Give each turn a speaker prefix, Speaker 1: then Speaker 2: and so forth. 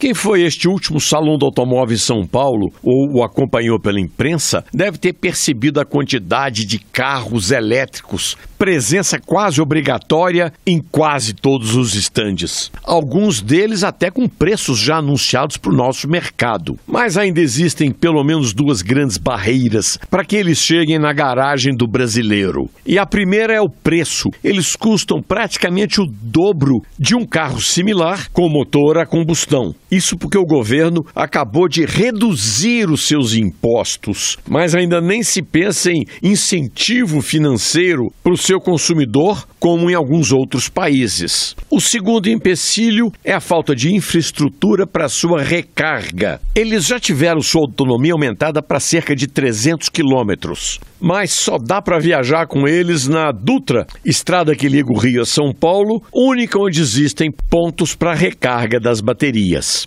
Speaker 1: Quem foi este último Salão do Automóvel em São Paulo ou o acompanhou pela imprensa deve ter percebido a quantidade de carros elétricos presença quase obrigatória em quase todos os estandes. Alguns deles até com preços já anunciados para o nosso mercado. Mas ainda existem pelo menos duas grandes barreiras para que eles cheguem na garagem do brasileiro. E a primeira é o preço. Eles custam praticamente o dobro de um carro similar com motor a combustão. Isso porque o governo acabou de reduzir os seus impostos, mas ainda nem se pensa em incentivo financeiro para os seu consumidor, como em alguns outros países. O segundo empecilho é a falta de infraestrutura para sua recarga. Eles já tiveram sua autonomia aumentada para cerca de 300 quilômetros, mas só dá para viajar com eles na Dutra, estrada que liga o Rio a São Paulo, única onde existem pontos para recarga das baterias.